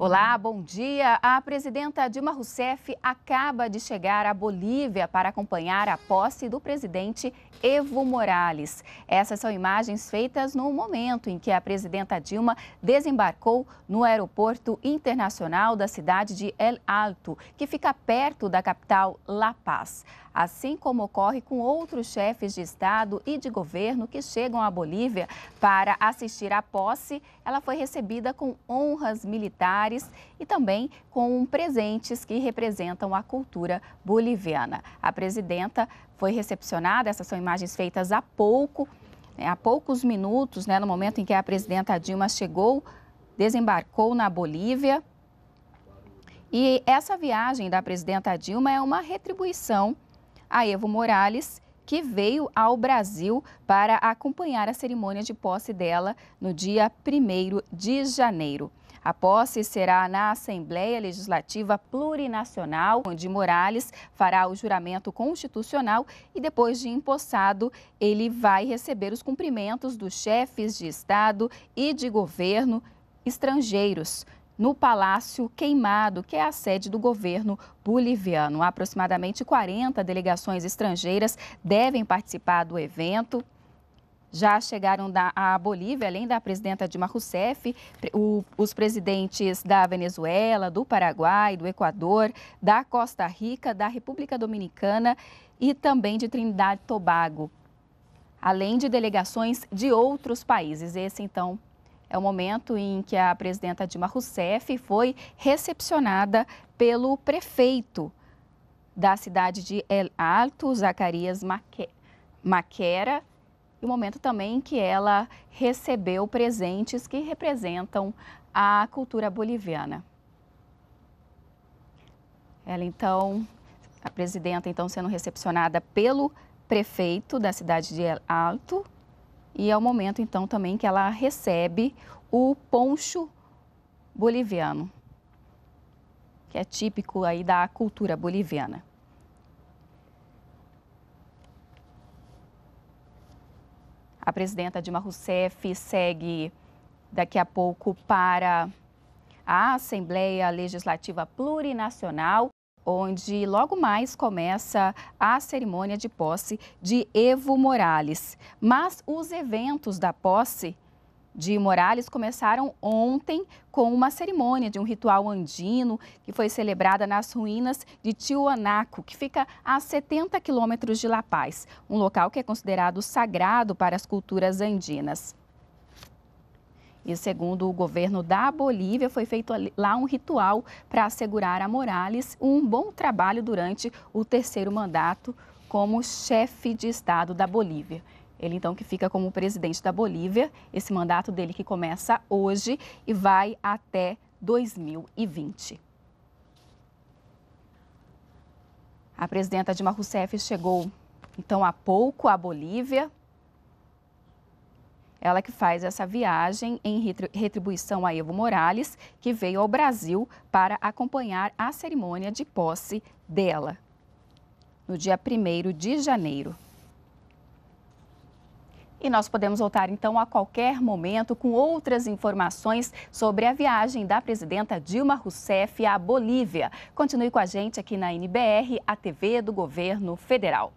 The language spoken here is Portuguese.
Olá, bom dia. A presidenta Dilma Rousseff acaba de chegar à Bolívia para acompanhar a posse do presidente Evo Morales. Essas são imagens feitas no momento em que a presidenta Dilma desembarcou no aeroporto internacional da cidade de El Alto, que fica perto da capital La Paz assim como ocorre com outros chefes de Estado e de governo que chegam à Bolívia para assistir à posse. Ela foi recebida com honras militares e também com presentes que representam a cultura boliviana. A presidenta foi recepcionada, essas são imagens feitas há pouco, né, há poucos minutos, né, no momento em que a presidenta Dilma chegou, desembarcou na Bolívia. E essa viagem da presidenta Dilma é uma retribuição a Evo Morales, que veio ao Brasil para acompanhar a cerimônia de posse dela no dia 1 de janeiro. A posse será na Assembleia Legislativa Plurinacional, onde Morales fará o juramento constitucional e, depois de empossado, ele vai receber os cumprimentos dos chefes de Estado e de governo estrangeiros no Palácio Queimado, que é a sede do governo boliviano. Aproximadamente 40 delegações estrangeiras devem participar do evento. Já chegaram da, Bolívia, além da presidenta Dilma Rousseff, o, os presidentes da Venezuela, do Paraguai, do Equador, da Costa Rica, da República Dominicana e também de Trindade e Tobago, além de delegações de outros países. Esse, então, é o momento em que a presidenta Dilma Rousseff foi recepcionada pelo prefeito da cidade de El Alto, Zacarias Maquera, e o momento também em que ela recebeu presentes que representam a cultura boliviana. Ela então, a presidenta então sendo recepcionada pelo prefeito da cidade de El Alto, e é o momento, então, também que ela recebe o poncho boliviano, que é típico aí da cultura boliviana. A presidenta Dilma Rousseff segue daqui a pouco para a Assembleia Legislativa Plurinacional onde logo mais começa a cerimônia de posse de Evo Morales. Mas os eventos da posse de Morales começaram ontem com uma cerimônia de um ritual andino que foi celebrada nas ruínas de Tiwanaku, que fica a 70 quilômetros de La Paz, um local que é considerado sagrado para as culturas andinas. E segundo o governo da Bolívia, foi feito lá um ritual para assegurar a Morales um bom trabalho durante o terceiro mandato como chefe de Estado da Bolívia. Ele então que fica como presidente da Bolívia, esse mandato dele que começa hoje e vai até 2020. A presidenta Dilma Rousseff chegou então há pouco à Bolívia ela que faz essa viagem em retribuição a Evo Morales, que veio ao Brasil para acompanhar a cerimônia de posse dela, no dia 1 de janeiro. E nós podemos voltar então a qualquer momento com outras informações sobre a viagem da presidenta Dilma Rousseff à Bolívia. Continue com a gente aqui na NBR, a TV do Governo Federal.